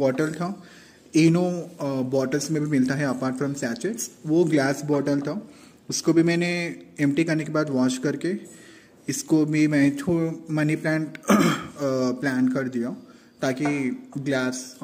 bottle था इनो bottles uh, में भी मिलता है अपार्ट फ्रॉम सैचेट्स वो ग्लास बॉटल था उसको भी मैंने एम करने के बाद वॉश करके इसको भी मैं थो मनी प्लांट प्लान कर दिया ताकि ग्लास